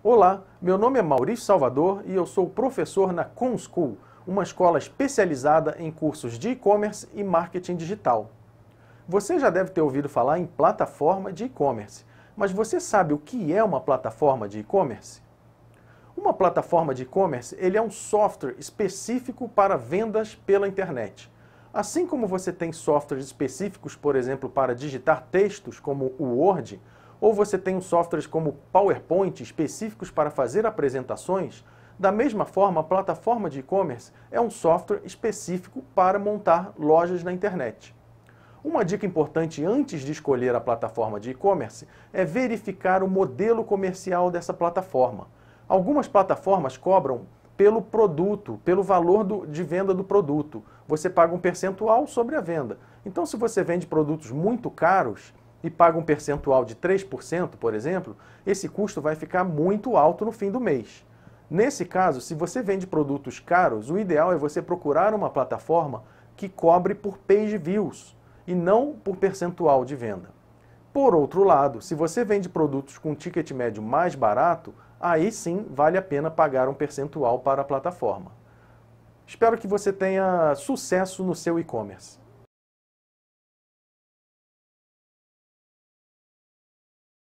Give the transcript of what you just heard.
Olá, meu nome é Maurício Salvador e eu sou professor na ComSchool, uma escola especializada em cursos de e-commerce e marketing digital. Você já deve ter ouvido falar em plataforma de e-commerce, mas você sabe o que é uma plataforma de e-commerce? Uma plataforma de e-commerce ele é um software específico para vendas pela internet. Assim como você tem softwares específicos, por exemplo, para digitar textos como o Word, ou você tem softwares como PowerPoint específicos para fazer apresentações, da mesma forma, a plataforma de e-commerce é um software específico para montar lojas na internet. Uma dica importante antes de escolher a plataforma de e-commerce é verificar o modelo comercial dessa plataforma. Algumas plataformas cobram pelo produto, pelo valor do, de venda do produto. Você paga um percentual sobre a venda. Então, se você vende produtos muito caros, e paga um percentual de 3%, por exemplo, esse custo vai ficar muito alto no fim do mês. Nesse caso, se você vende produtos caros, o ideal é você procurar uma plataforma que cobre por page views e não por percentual de venda. Por outro lado, se você vende produtos com ticket médio mais barato, aí sim vale a pena pagar um percentual para a plataforma. Espero que você tenha sucesso no seu e-commerce.